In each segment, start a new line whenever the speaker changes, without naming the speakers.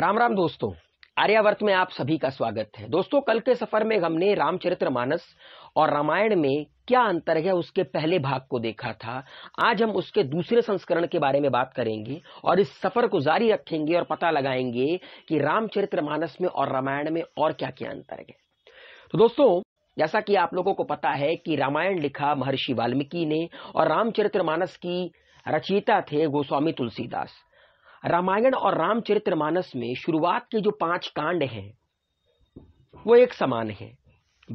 राम राम दोस्तों आर्यावर्त में आप सभी का स्वागत है दोस्तों कल के सफर में हमने रामचरित्र मानस और रामायण में क्या अंतर है उसके पहले भाग को देखा था आज हम उसके दूसरे संस्करण के बारे में बात करेंगे और इस सफर को जारी रखेंगे और पता लगाएंगे कि रामचरित्र मानस में और रामायण में और क्या क्या अंतर है तो दोस्तों जैसा कि आप लोगों को पता है कि रामायण लिखा महर्षि वाल्मीकि ने और रामचरितमानस की रचयिता थे गोस्वामी तुलसीदास रामायण और रामचरितमानस में शुरुआत के जो पांच कांड हैं वो एक समान है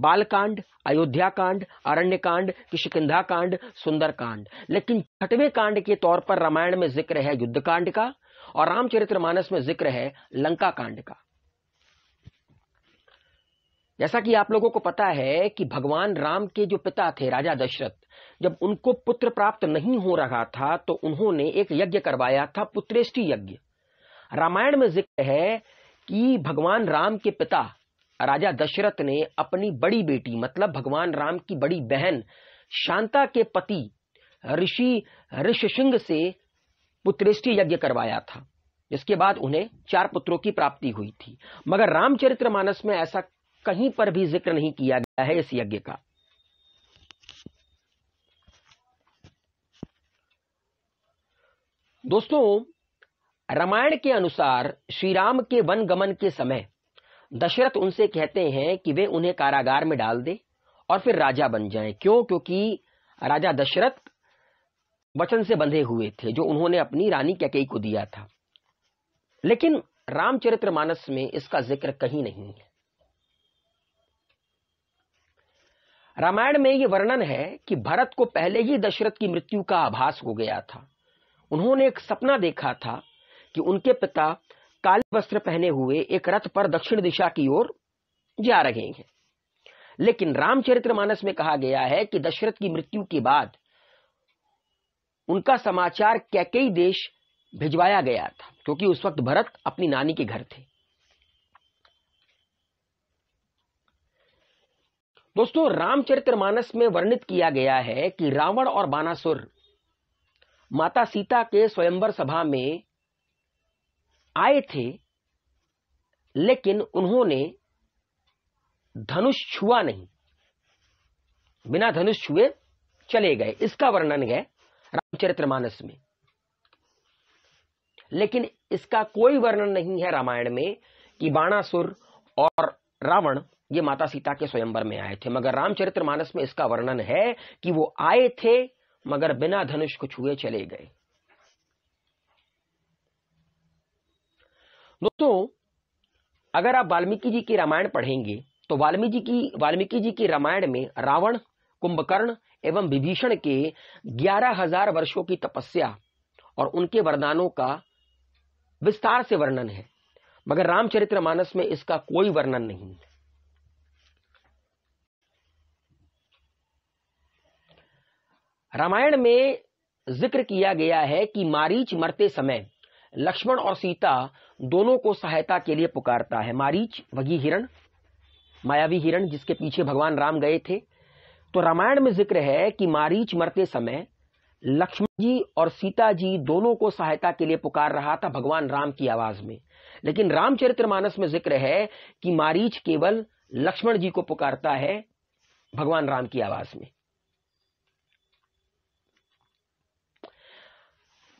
बालकांड अयोध्या कांड अरण्य कांड किशकिधा कांड सुंदर कांड लेकिन छठवें कांड के तौर पर रामायण में जिक्र है युद्ध कांड का और रामचरितमानस में जिक्र है लंका कांड का जैसा कि आप लोगों को पता है कि भगवान राम के जो पिता थे राजा दशरथ जब उनको पुत्र प्राप्त नहीं हो रहा था तो उन्होंने एक यज्ञ करवाया था पुत्रेष्टि यज्ञ रामायण में जिक्र है कि भगवान राम के पिता राजा दशरथ ने अपनी बड़ी बेटी मतलब भगवान राम की बड़ी बहन शांता के पति ऋषि ऋषि सिंह से पुत्रेष्टि यज्ञ करवाया था जिसके बाद उन्हें चार पुत्रों की प्राप्ति हुई थी मगर रामचरितमानस में ऐसा कहीं पर भी जिक्र नहीं किया गया है इस यज्ञ का दोस्तों रामायण के अनुसार श्री राम के वन गमन के समय दशरथ उनसे कहते हैं कि वे उन्हें कारागार में डाल दे और फिर राजा बन जाए क्यों क्योंकि राजा दशरथ वचन से बंधे हुए थे जो उन्होंने अपनी रानी कैकेयी को दिया था लेकिन रामचरितमानस में इसका जिक्र कहीं नहीं है रामायण में यह वर्णन है कि भरत को पहले ही दशरथ की मृत्यु का आभास हो गया था उन्होंने एक सपना देखा था कि उनके पिता काले वस्त्र पहने हुए एक रथ पर दक्षिण दिशा की ओर जा रहे हैं लेकिन रामचरितमानस में कहा गया है कि दशरथ की मृत्यु के बाद उनका समाचार कैकई देश भिजवाया गया था क्योंकि उस वक्त भरत अपनी नानी के घर थे दोस्तों रामचरितमानस में वर्णित किया गया है कि रावण और बानासुर माता सीता के स्वयंवर सभा में आए थे लेकिन उन्होंने धनुष छुआ नहीं बिना धनुष छुए चले गए इसका वर्णन है रामचरितमानस में लेकिन इसका कोई वर्णन नहीं है रामायण में कि बाणासुर और रावण ये माता सीता के स्वयंवर में आए थे मगर रामचरितमानस में इसका वर्णन है कि वो आए थे मगर बिना धनुष को छुए चले गए दोस्तों अगर आप वाल्मीकि जी की रामायण पढ़ेंगे तो वाल्मीकि की वाल्मीकि जी की रामायण में रावण कुंभकर्ण एवं विभीषण के ग्यारह हजार वर्षो की तपस्या और उनके वरदानों का विस्तार से वर्णन है मगर मानस में इसका कोई वर्णन नहीं है रामायण में जिक्र किया गया है कि मारीच मरते समय लक्ष्मण और सीता दोनों को सहायता के लिए पुकारता है मारीच वगी हिरण मायावी हिरण जिसके पीछे भगवान राम गए थे तो रामायण में जिक्र है कि मारीच मरते समय लक्ष्मण जी और सीता जी दोनों को सहायता के लिए पुकार रहा था भगवान राम की आवाज में लेकिन रामचरितमानस में जिक्र है कि मारीच केवल लक्ष्मण जी को पुकारता है भगवान राम की आवाज में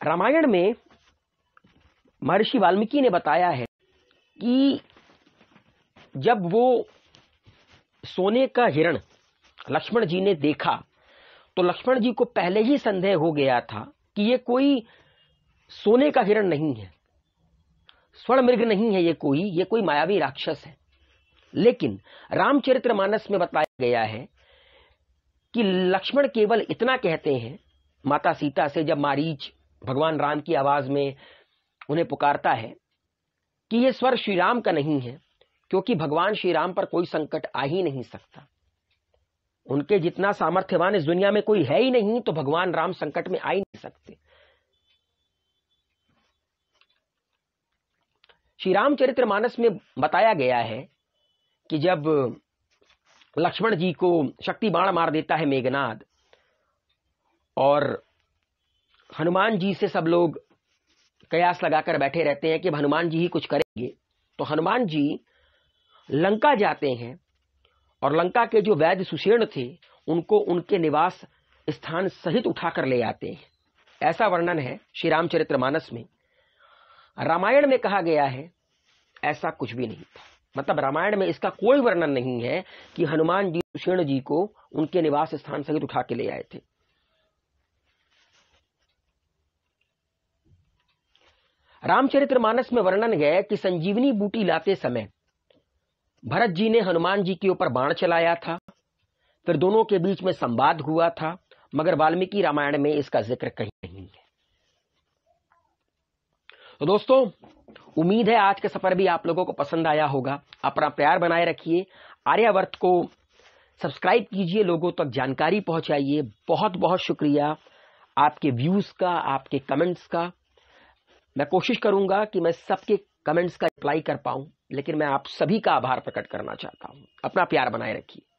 रामायण में महर्षि वाल्मीकि ने बताया है कि जब वो सोने का हिरण लक्ष्मण जी ने देखा तो लक्ष्मण जी को पहले ही संदेह हो गया था कि ये कोई सोने का हिरण नहीं है स्वर्ण मृग नहीं है ये कोई ये कोई मायावी राक्षस है लेकिन रामचरितमानस में बताया गया है कि लक्ष्मण केवल इतना कहते हैं माता सीता से जब मारीच भगवान राम की आवाज में उन्हें पुकारता है कि यह स्वर श्री राम का नहीं है क्योंकि भगवान श्री राम पर कोई संकट आ ही नहीं सकता उनके जितना सामर्थ्यवान इस दुनिया में कोई है ही नहीं तो भगवान राम संकट में आ ही नहीं सकते श्री रामचरित्र मानस में बताया गया है कि जब लक्ष्मण जी को शक्ति बाण मार देता है मेघनाद और हनुमान जी से सब लोग कयास लगाकर बैठे रहते हैं कि हनुमान जी ही कुछ करेंगे तो हनुमान जी लंका जाते हैं और लंका के जो वैद्य सुशीर्ण थे उनको उनके निवास स्थान सहित उठाकर ले आते हैं ऐसा वर्णन है श्री रामचरित्र मानस में रामायण में कहा गया है ऐसा कुछ भी नहीं था मतलब रामायण में इसका कोई वर्णन नहीं है कि हनुमान जी सुषेण जी को उनके निवास स्थान सहित उठा के ले आए थे रामचरितमानस में वर्णन है कि संजीवनी बूटी लाते समय भरत जी ने हनुमान जी के ऊपर बाण चलाया था फिर दोनों के बीच में संवाद हुआ था मगर वाल्मीकि रामायण में इसका जिक्र कहीं नहीं है तो दोस्तों उम्मीद है आज का सफर भी आप लोगों को पसंद आया होगा अपना प्यार बनाए रखिए आर्यावर्त को सब्सक्राइब कीजिए लोगों तक जानकारी पहुंचाइए बहुत बहुत शुक्रिया आपके व्यूज का आपके कमेंट्स का मैं कोशिश करूंगा कि मैं सबके कमेंट्स का रिप्लाई कर पाऊं लेकिन मैं आप सभी का आभार प्रकट करना चाहता हूं अपना प्यार बनाए रखिए